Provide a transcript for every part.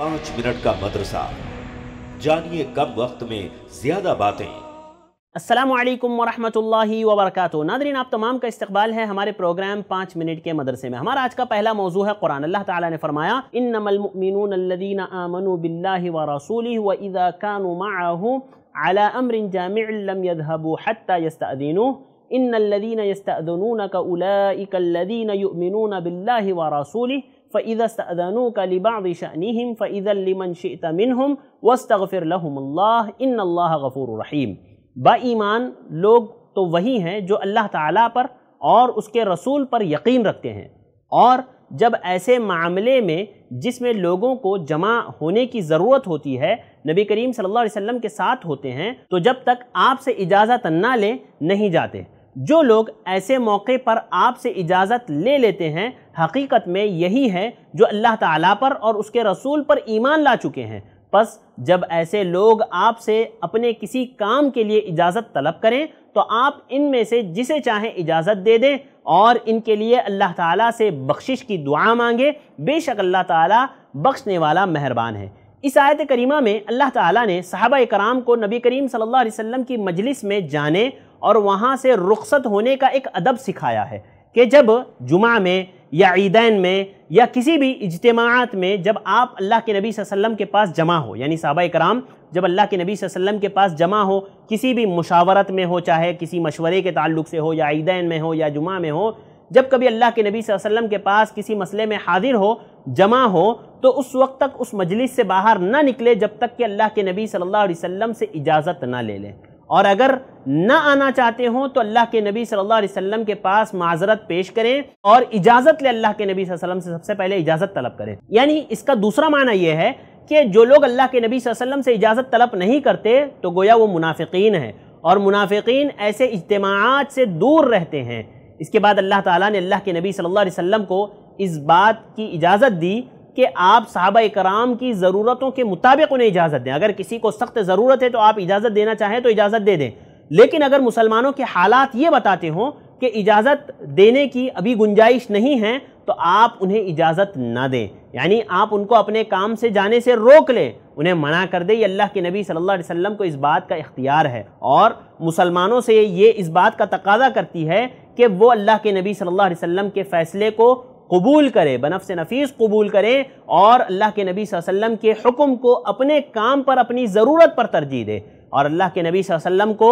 पांच मिनट का मदरसा जानिए कम वक्त में ज्यादा बातें असलम वरहमल वबरक नादरीन आप तमाम का इस्तबाल है हमारे प्रोग्राम पाँच मिनट के मदरसे में हमारा आज का पहला मौजू है कुरान अल्लाह ताला ने फरमाया इन नमलमिन आमनु बिल्ला व रसूली व इदा कानु माहू अला अमरिन जामिलम यदहबू हत्ता यस्तदीनु इन लदीन यस्तनून का उलाकलदीन युमिन व रसूली फ़ैदस्तनू का लिबाशानम फ़ैदमन शितमिन हम वस्तफ़िर इन गफ़ूररहीम बाईमान लोग तो वही हैं जो अल्लाह ताला पर और उसके रसूल पर यकीन रखते हैं और जब ऐसे मामले में जिसमें लोगों को जमा होने की ज़रूरत होती है नबी करीम सल्लल्लाहु अलैहि वसल्लम के साथ होते हैं तो जब तक आपसे इजाज़त ना लें नहीं जाते जो लोग ऐसे मौके पर आपसे इजाज़त ले लेते हैं हकीकत में यही है जो अल्लाह ताला पर और उसके रसूल पर ईमान ला चुके हैं बस जब ऐसे लोग आपसे अपने किसी काम के लिए इजाज़त तलब करें तो आप इनमें से जिसे चाहें इजाज़त दे दें और इनके लिए अल्लाह ताला से बख्शिश की दुआ मांगे बेशक अल्लाह ताला बख्शने वाला मेहरबान है इस आयत करीमा में अल्लाह ताला ने साहबा कराम को नबी करीम सल्लल्लाहु अलैहि वसल्लम की मजलिस में जाने और वहाँ से रुखसत होने का एक अदब सिखाया है कि जब जुमा में या ईदैन में या किसी भी इजतमात में जब आप अल्लाह के नबी वसल्लम के पास जमा हो यानी सहाबा कराम जब अल्लाह के नबी वसल्लम के पास जमा हो किसी भी मुशावरत में हो चाहे किसी मशवरे के ताल्लुक से हो या ईदैन में हो या जुमा में हो जब कभी अल्लाह के नबी वसल्लम के पास किसी मसले में हाजिर हो जमा हो तो उस वक्त तक उस मजलिस से बाहर ना निकले जब तक कि अल्लाह के नबी सल्लल्लाहु अलैहि वसल्लम से इजाज़त ना ले लें और अगर न आना चाहते हो तो अल्लाह के नबी सल्लल्लाहु अलैहि वसल्लम के पास माजरत पेश करें और इजाज़त ले अल्लाह के नबी वसल्लम से सबसे पहले इजाज़त तलब करें यानी इसका दूसरा माना यह है कि जो लोग अल्लाह के नबी वसल्लम से इजाज़त तलब नहीं करते तो गोया वो मुनाफिकीन है और मुनाफिकीन ऐसे इज्तमात से दूर रहते हैं इसके बाद अल्लाह ताला ने अल्लाह के नबी सल्लल्लाहु अलैहि वसल्लम को इस बात की इजाज़त दी कि आप साहबा कराम की ज़रूरतों के मुताबिक उन्हें इजाज़त दें अगर किसी को सख्त ज़रूरत है तो आप इजाज़त देना चाहें तो इजाज़त दे दें लेकिन अगर मुसलमानों के हालात ये बताते हों कि इजाज़त देने की अभी गुंजाइश नहीं है तो आप उन्हें इजाज़त ना दें यानी आप उनको अपने काम से जाने से रोक लें उन्हें मना कर दें ये अल्लाह के नबी सल्लल्लाहु अलैहि वसल्लम को इस बात का इख्तियार है और मुसलमानों से ये इस बात का तकाजा करती है कि वो अल्लाह के नबी सल्लल्लाहु अलैहि वसल्लम के फ़ैसले को कबूल करें बनफ से नफीस कबूल करें और अल्लाह के नबी वसल्लम के हुक्म को अपने काम पर अपनी ज़रूरत पर तरजीह दे और अल्लाह के नबी वसल्लम को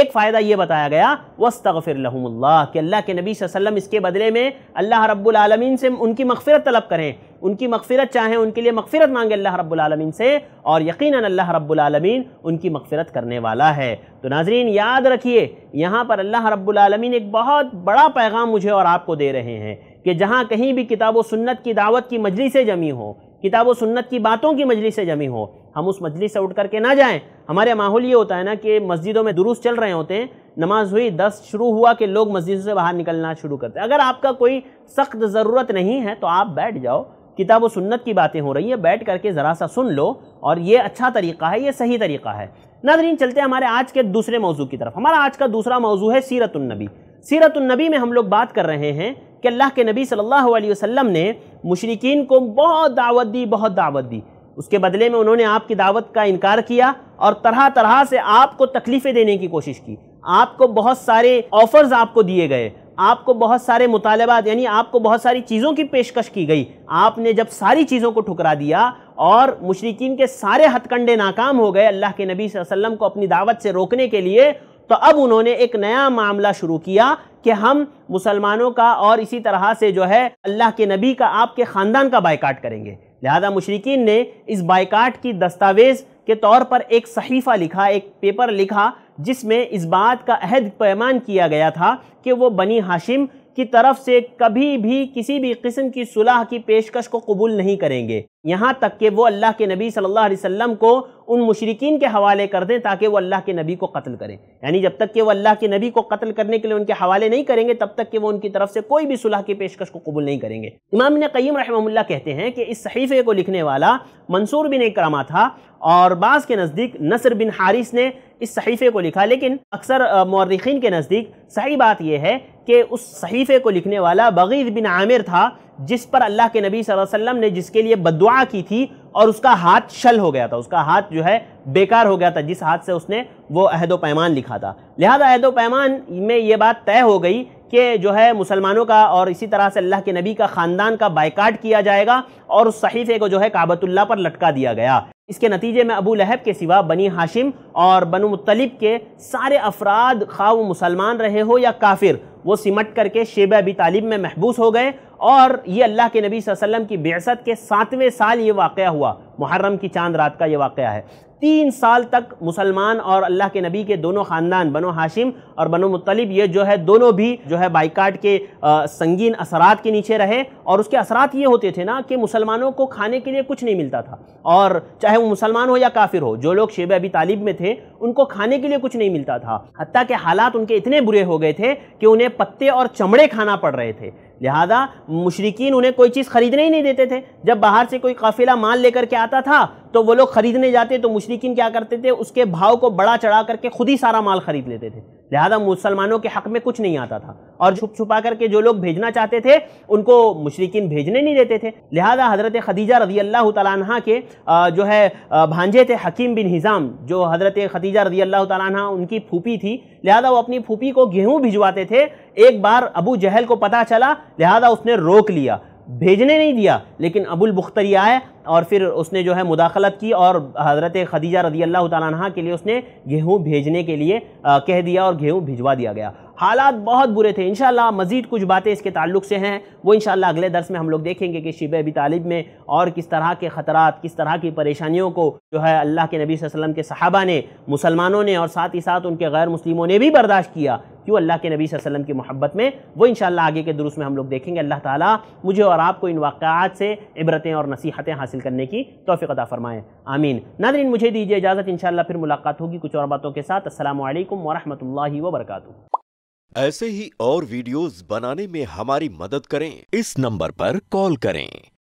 एक फ़ायदा ये बताया गया वस्तफ़िर लहम्ला कि अल्लाह के नबी वसल्लम इसके बदले में अल्लाह रब्बुलमीन से उनकी मगफ़रत तलब करें उनकी मगफ़रत चाहें उनके लिए मगफ़रत मांगे अल्लाह रब्लमिन से और यकीन अल्लाह रब्बुलमीन उनकी मगफ़रत करने वाला है तो नाजरीन याद रखिए यहाँ पर अल्लाह रब्बुलमीन एक बहुत बड़ा पैगाम मुझे और आपको दे रहे हैं कि जहाँ कहीं भी किताब व सुन्नत की दावत की से जमी हो किताब व सुन्नत की बातों की से जमी हो हम उस मजलिस से उठ करके ना जाएं हमारे माहौल ये होता है ना कि मस्जिदों में दुरुस्त चल रहे होते हैं नमाज हुई दस शुरू हुआ कि लोग मस्जिदों से बाहर निकलना शुरू करते हैं अगर आपका कोई सख्त ज़रूरत नहीं है तो आप बैठ जाओ किताब व सुन्नत की बातें हो रही है बैठ करके ज़रा सा सुन लो और ये अच्छा तरीका है ये सही तरीका है नाजरीन चलते हैं हमारे आज के दूसरे मौजू की तरफ हमारा आज का दूसरा मौजू है सीरतुलनबी सीरतुलनबी में हम लोग बात कर रहे हैं कि अल्लाह के नबी सल्लल्लाहु अलैहि वसल्लम ने मुशरकिन को बहुत दावत दी बहुत दावत दी उसके बदले में उन्होंने आपकी दावत का इनकार किया और तरह तरह से आपको तकलीफ़ें देने की कोशिश की आपको बहुत सारे ऑफ़र्स आपको दिए गए आपको बहुत सारे मुतालबात यानी आपको बहुत सारी चीज़ों की पेशकश की गई आपने जब सारी चीज़ों को ठुकरा दिया और मुशरकिन के सारे हथकंडे नाकाम हो गए अल्लाह के नबी वसल्लम को अपनी दावत से रोकने के लिए तो अब उन्होंने एक नया मामला शुरू किया कि हम मुसलमानों का और इसी तरह से जो है अल्लाह के नबी का आपके ख़ानदान का बायकाट करेंगे लिहाजा मशरकिन ने इस बायकाट की दस्तावेज़ के तौर पर एक सहीफ़ा लिखा एक पेपर लिखा जिसमें इस बात का अहद पैमान किया गया था कि वो बनी हाशिम की तरफ से कभी भी किसी भी किस्म की सुलह की पेशकश को कबूल नहीं करेंगे यहाँ तक कि वो अल्लाह के नबी सल्लल्लाहु अलैहि वसल्लम को उन मशरकिन के हवाले कर दें ताकि वो अल्लाह के नबी को कत्ल करें यानी जब तक कि वो अल्लाह के नबी को कत्ल करने के लिए उनके हवाले नहीं करेंगे तब तक कि वो उनकी तरफ से कोई भी सुलह की पेशकश को कबूल नहीं करेंगे इमाम ने कईम रहमल्ला कहते हैं कि इस सहीफ़े को लिखने वाला मंसूर बिन इक्रामा था और बास के नज़दीक नसर बिन हारिस ने इस सहीफ़े को लिखा लेकिन अक्सर मौरखीन के नज़दीक सही बात यह है के उस सहीफ़े को लिखने वाला बगीर बिन आमिर था जिस पर अल्लाह के नबी वसल्लम ने जिसके लिए बदुआ की थी और उसका हाथ शल हो गया था उसका हाथ जो है बेकार हो गया था जिस हाथ से उसने वो अहद पैमान लिखा था लिहाजा अहद पैमान में ये बात तय हो गई कि जो है मुसलमानों का और इसी तरह से अल्लाह के नबी का ख़ानदान का बाइकाट किया जाएगा और उस सहीफ़े को जो है काबतुल्ला पर लटका दिया गया इसके नतीजे में अबू लहब के सिवा बनी हाशिम और बनु मुतलिब के सारे अफराद खा मुसलमान रहे हो या काफिर वो सिमट करके शेब अबी तालिब में महबूस हो गए और ये अल्लाह के नबी वसल्लम की बेसत के सातवें साल ये वाक़ हुआ मुहर्रम की चांद रात का ये वाक़ है तीन साल तक मुसलमान और अल्लाह के नबी के दोनों ख़ानदान बनो हाशिम और बनो मुतलब ये जो है दोनों भी जो है बाइकाट के आ, संगीन असरात के नीचे रहे और उसके असरात ये होते थे ना कि मुसलमानों को खाने के लिए कुछ नहीं मिलता था और चाहे वो मुसलमान हो या काफिर हो जो लोग शेब अभी तालिब में थे उनको खाने के लिए कुछ नहीं मिलता था हती के हालात उनके इतने बुरे हो गए थे कि उन्हें पत्ते और चमड़े खाना पड़ रहे थे लिहाजा मुशरकिन उन्हें कोई चीज़ ख़रीदने ही नहीं देते थे जब बाहर से कोई काफिला माल लेकर के आता था तो वो लोग ख़रीदने जाते तो मुशरकिन क्या करते थे उसके भाव को बड़ा चढ़ा करके खुद ही सारा माल ख़रीद लेते थे लिहाजा मुसलमानों के हक में कुछ नहीं आता था और छुप छुपा करके जो लोग भेजना चाहते थे उनको मुशरकिन भेजने नहीं देते थे लिहाजा हज़रत खदीजा रजी अल्लाह तह के जो है भांजे थे हकीम बिन हिज़ाम जो हज़रत खदीजा रजी अल्लाह तह उनकी फूपी थी लिहाजा वो अपनी फूपी को गेहूँ भिजवाते थे एक बार अबू जहल को पता चला लिहाजा उसने रोक लिया भेजने नहीं दिया लेकिन अबुल बख्तरी आए और फिर उसने जो है मुदाखलत की और हज़रत खदीजा रदी अल्लाह तह के लिए उसने गेहूँ भेजने के लिए आ, कह दिया और गेहूँ भिजवा दिया गया हालात बहुत बुरे थे इन मज़ीद कुछ बातें इसके ताल्लुक से हैं वो इन अगले दरस में हम लोग देखेंगे कि शिब अबी तालिब में और किस तरह के ख़तरा किस तरह की परेशानियों को जो है अल्लाह के नबी वसम के सहाबा ने मुसलमानों ने और साथ ही साथ उनके गैर मुस्लिमों ने भी बर्दाश्त किया क्यों अल्लाह के नबी वसल्लम की मोहब्बत में वो इन आगे के दुरुस्त में हम लोग देखेंगे अल्लाह ताला मुझे और आपको इन वाक़ात से इबरतें और नसीहतें हासिल करने की तोफ़ी अदा फ़रमाएँ आमीन नादरीन मुझे दीजिए इजाज़त इन फिर मुलाकात होगी कुछ और बातों के साथ असल वरहमल वरक ऐसे ही और वीडियोस बनाने में हमारी मदद करें इस नंबर पर कॉल करें